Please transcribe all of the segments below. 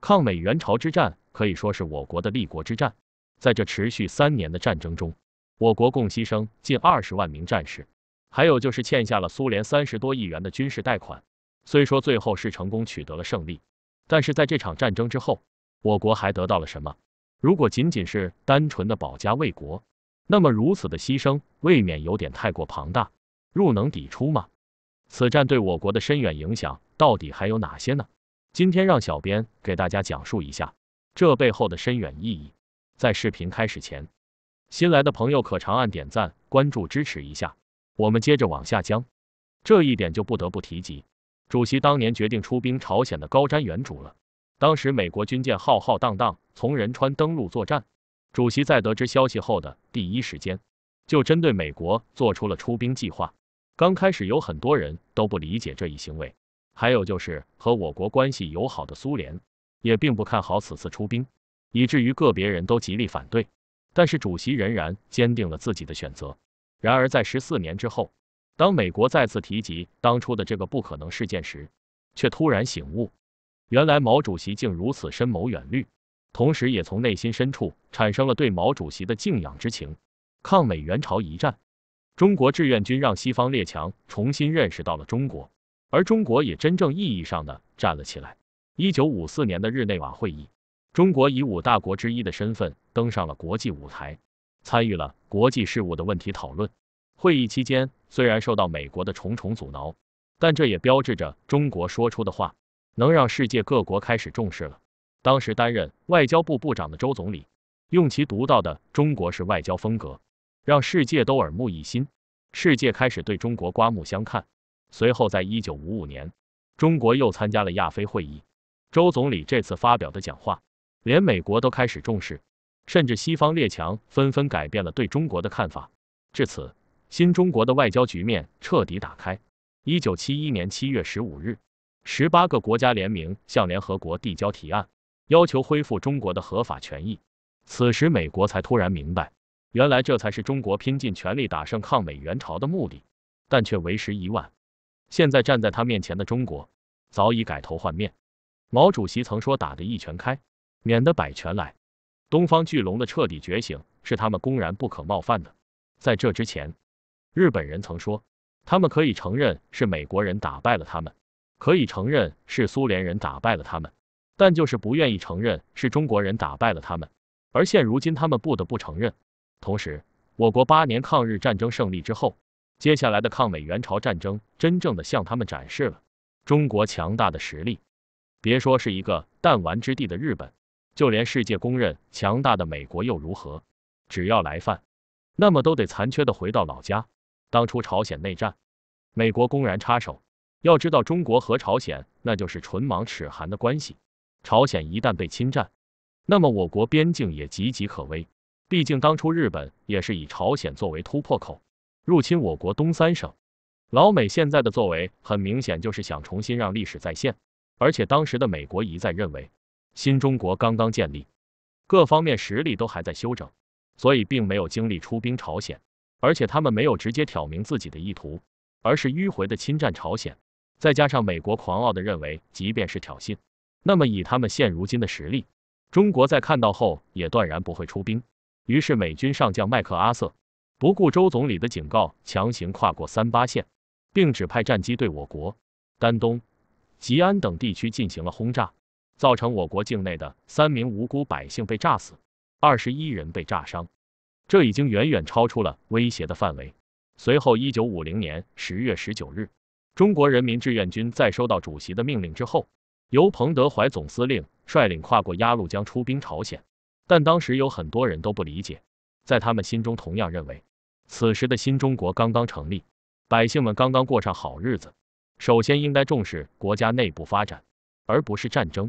抗美援朝之战可以说是我国的立国之战，在这持续三年的战争中，我国共牺牲近二十万名战士，还有就是欠下了苏联三十多亿元的军事贷款。虽说最后是成功取得了胜利，但是在这场战争之后，我国还得到了什么？如果仅仅是单纯的保家卫国，那么如此的牺牲未免有点太过庞大，入能抵出吗？此战对我国的深远影响到底还有哪些呢？今天让小编给大家讲述一下这背后的深远意义。在视频开始前，新来的朋友可长按点赞、关注支持一下。我们接着往下讲，这一点就不得不提及主席当年决定出兵朝鲜的高瞻远瞩了。当时美国军舰浩浩荡荡从仁川登陆作战，主席在得知消息后的第一时间就针对美国做出了出兵计划。刚开始有很多人都不理解这一行为。还有就是和我国关系友好的苏联，也并不看好此次出兵，以至于个别人都极力反对。但是主席仍然坚定了自己的选择。然而在十四年之后，当美国再次提及当初的这个不可能事件时，却突然醒悟，原来毛主席竟如此深谋远虑，同时也从内心深处产生了对毛主席的敬仰之情。抗美援朝一战，中国志愿军让西方列强重新认识到了中国。而中国也真正意义上的站了起来。一九五四年的日内瓦会议，中国以五大国之一的身份登上了国际舞台，参与了国际事务的问题讨论。会议期间，虽然受到美国的重重阻挠，但这也标志着中国说出的话能让世界各国开始重视了。当时担任外交部部长的周总理，用其独到的中国式外交风格，让世界都耳目一新，世界开始对中国刮目相看。随后，在一九五五年，中国又参加了亚非会议。周总理这次发表的讲话，连美国都开始重视，甚至西方列强纷纷改变了对中国的看法。至此，新中国的外交局面彻底打开。一九七一年七月十五日，十八个国家联名向联合国递交提案，要求恢复中国的合法权益。此时，美国才突然明白，原来这才是中国拼尽全力打胜抗美援朝的目的，但却为时已晚。现在站在他面前的中国早已改头换面。毛主席曾说：“打的一拳开，免得百拳来。”东方巨龙的彻底觉醒是他们公然不可冒犯的。在这之前，日本人曾说他们可以承认是美国人打败了他们，可以承认是苏联人打败了他们，但就是不愿意承认是中国人打败了他们。而现如今，他们不得不承认。同时，我国八年抗日战争胜利之后。接下来的抗美援朝战争，真正的向他们展示了中国强大的实力。别说是一个弹丸之地的日本，就连世界公认强大的美国又如何？只要来犯，那么都得残缺的回到老家。当初朝鲜内战，美国公然插手。要知道，中国和朝鲜那就是唇亡齿寒的关系。朝鲜一旦被侵占，那么我国边境也岌岌可危。毕竟当初日本也是以朝鲜作为突破口。入侵我国东三省，老美现在的作为很明显就是想重新让历史再现。而且当时的美国一再认为，新中国刚刚建立，各方面实力都还在休整，所以并没有精力出兵朝鲜。而且他们没有直接挑明自己的意图，而是迂回的侵占朝鲜。再加上美国狂傲的认为，即便是挑衅，那么以他们现如今的实力，中国在看到后也断然不会出兵。于是美军上将麦克阿瑟。不顾周总理的警告，强行跨过三八线，并指派战机对我国丹东、吉安等地区进行了轰炸，造成我国境内的三名无辜百姓被炸死，二十一人被炸伤，这已经远远超出了威胁的范围。随后，一九五零年十月十九日，中国人民志愿军在收到主席的命令之后，由彭德怀总司令率领跨过鸭绿江出兵朝鲜，但当时有很多人都不理解，在他们心中同样认为。此时的新中国刚刚成立，百姓们刚刚过上好日子，首先应该重视国家内部发展，而不是战争。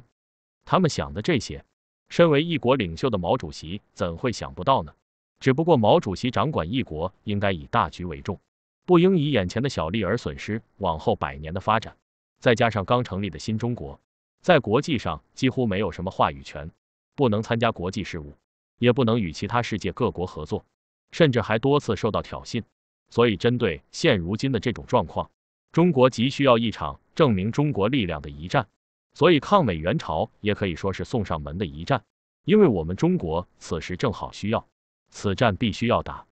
他们想的这些，身为一国领袖的毛主席怎会想不到呢？只不过，毛主席掌管一国，应该以大局为重，不应以眼前的小利而损失往后百年的发展。再加上刚成立的新中国，在国际上几乎没有什么话语权，不能参加国际事务，也不能与其他世界各国合作。甚至还多次受到挑衅，所以针对现如今的这种状况，中国急需要一场证明中国力量的一战，所以抗美援朝也可以说是送上门的一战，因为我们中国此时正好需要，此战必须要打。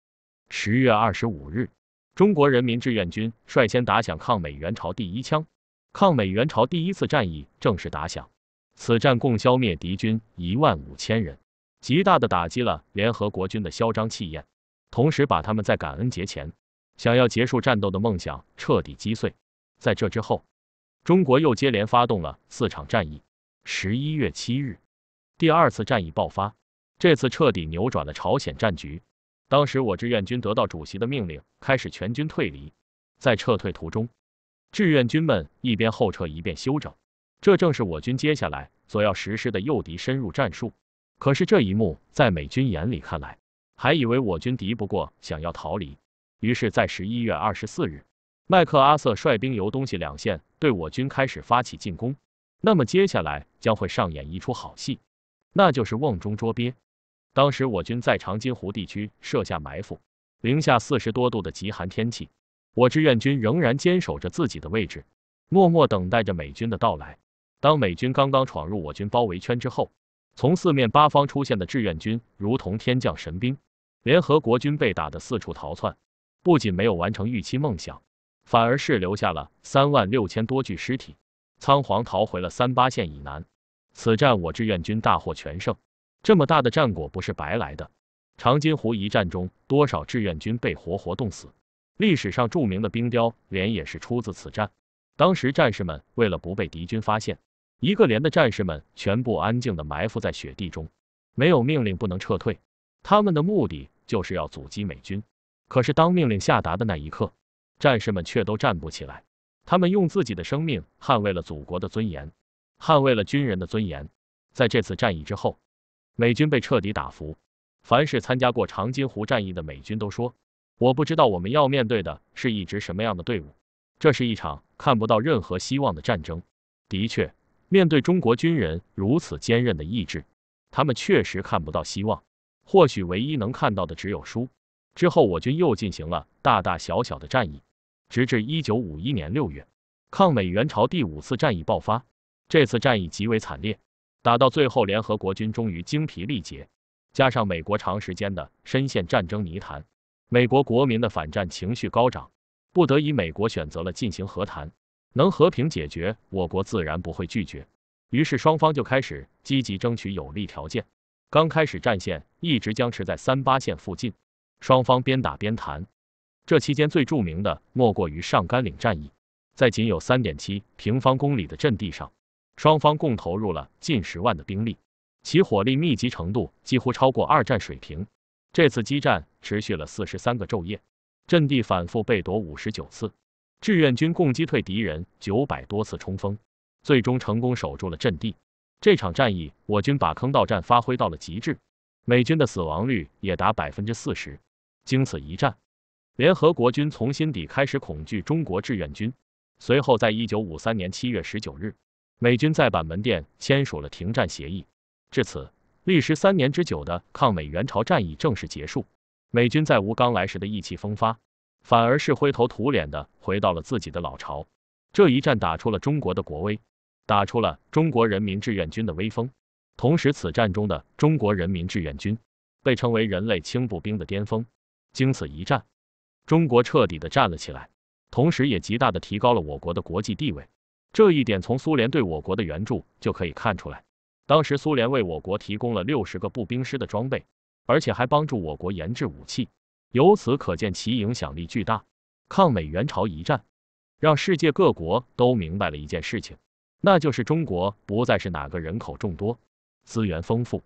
十月二十五日，中国人民志愿军率先打响抗美援朝第一枪，抗美援朝第一次战役正式打响，此战共消灭敌军一万五千人，极大的打击了联合国军的嚣张气焰。同时把他们在感恩节前想要结束战斗的梦想彻底击碎。在这之后，中国又接连发动了四场战役。十一月七日，第二次战役爆发，这次彻底扭转了朝鲜战局。当时我志愿军得到主席的命令，开始全军退离。在撤退途中，志愿军们一边后撤，一边休整。这正是我军接下来所要实施的诱敌深入战术。可是这一幕在美军眼里看来。还以为我军敌不过，想要逃离，于是，在十一月二十四日，麦克阿瑟率兵由东西两线对我军开始发起进攻。那么接下来将会上演一出好戏，那就是瓮中捉鳖。当时我军在长津湖地区设下埋伏，零下四十多度的极寒天气，我志愿军仍然坚守着自己的位置，默默等待着美军的到来。当美军刚刚闯入我军包围圈之后，从四面八方出现的志愿军如同天降神兵。联合国军被打得四处逃窜，不仅没有完成预期梦想，反而是留下了三万六千多具尸体，仓皇逃回了三八线以南。此战我志愿军大获全胜，这么大的战果不是白来的。长津湖一战中，多少志愿军被活活冻死？历史上著名的冰雕连也是出自此战。当时战士们为了不被敌军发现，一个连的战士们全部安静地埋伏在雪地中，没有命令不能撤退。他们的目的。就是要阻击美军。可是当命令下达的那一刻，战士们却都站不起来。他们用自己的生命捍卫了祖国的尊严，捍卫了军人的尊严。在这次战役之后，美军被彻底打服。凡是参加过长津湖战役的美军都说：“我不知道我们要面对的是一支什么样的队伍。这是一场看不到任何希望的战争。”的确，面对中国军人如此坚韧的意志，他们确实看不到希望。或许唯一能看到的只有输。之后，我军又进行了大大小小的战役，直至一九五一年六月，抗美援朝第五次战役爆发。这次战役极为惨烈，打到最后，联合国军终于精疲力竭。加上美国长时间的深陷战争泥潭，美国国民的反战情绪高涨，不得已，美国选择了进行和谈。能和平解决，我国自然不会拒绝。于是，双方就开始积极争取有利条件。刚开始，战线一直僵持在三八线附近，双方边打边谈。这期间最著名的莫过于上甘岭战役，在仅有三点七平方公里的阵地上，双方共投入了近十万的兵力，其火力密集程度几乎超过二战水平。这次激战持续了四十三个昼夜，阵地反复被夺五十九次，志愿军共击退敌人九百多次冲锋，最终成功守住了阵地。这场战役，我军把坑道战发挥到了极致，美军的死亡率也达百分之四十。经此一战，联合国军从心底开始恐惧中国志愿军。随后，在一九五三年七月十九日，美军在板门店签署了停战协议。至此，历时三年之久的抗美援朝战役正式结束。美军再无刚来时的意气风发，反而是灰头土脸的回到了自己的老巢。这一战打出了中国的国威。打出了中国人民志愿军的威风，同时此战中的中国人民志愿军被称为人类轻步兵的巅峰。经此一战，中国彻底的站了起来，同时也极大的提高了我国的国际地位。这一点从苏联对我国的援助就可以看出来。当时苏联为我国提供了六十个步兵师的装备，而且还帮助我国研制武器。由此可见，其影响力巨大。抗美援朝一战，让世界各国都明白了一件事情。那就是中国不再是哪个人口众多、资源丰富、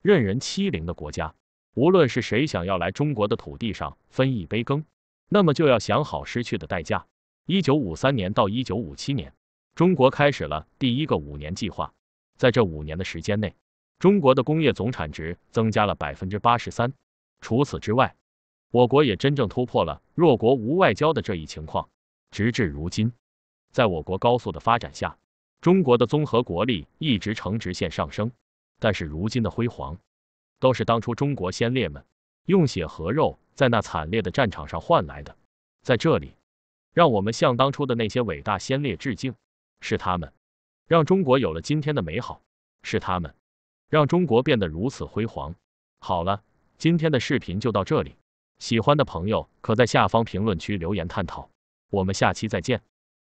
任人欺凌的国家。无论是谁想要来中国的土地上分一杯羹，那么就要想好失去的代价。一九五三年到一九五七年，中国开始了第一个五年计划。在这五年的时间内，中国的工业总产值增加了百分之八十三。除此之外，我国也真正突破了弱国无外交的这一情况。直至如今，在我国高速的发展下，中国的综合国力一直呈直线上升，但是如今的辉煌，都是当初中国先烈们用血和肉在那惨烈的战场上换来的。在这里，让我们向当初的那些伟大先烈致敬，是他们让中国有了今天的美好，是他们让中国变得如此辉煌。好了，今天的视频就到这里，喜欢的朋友可在下方评论区留言探讨，我们下期再见。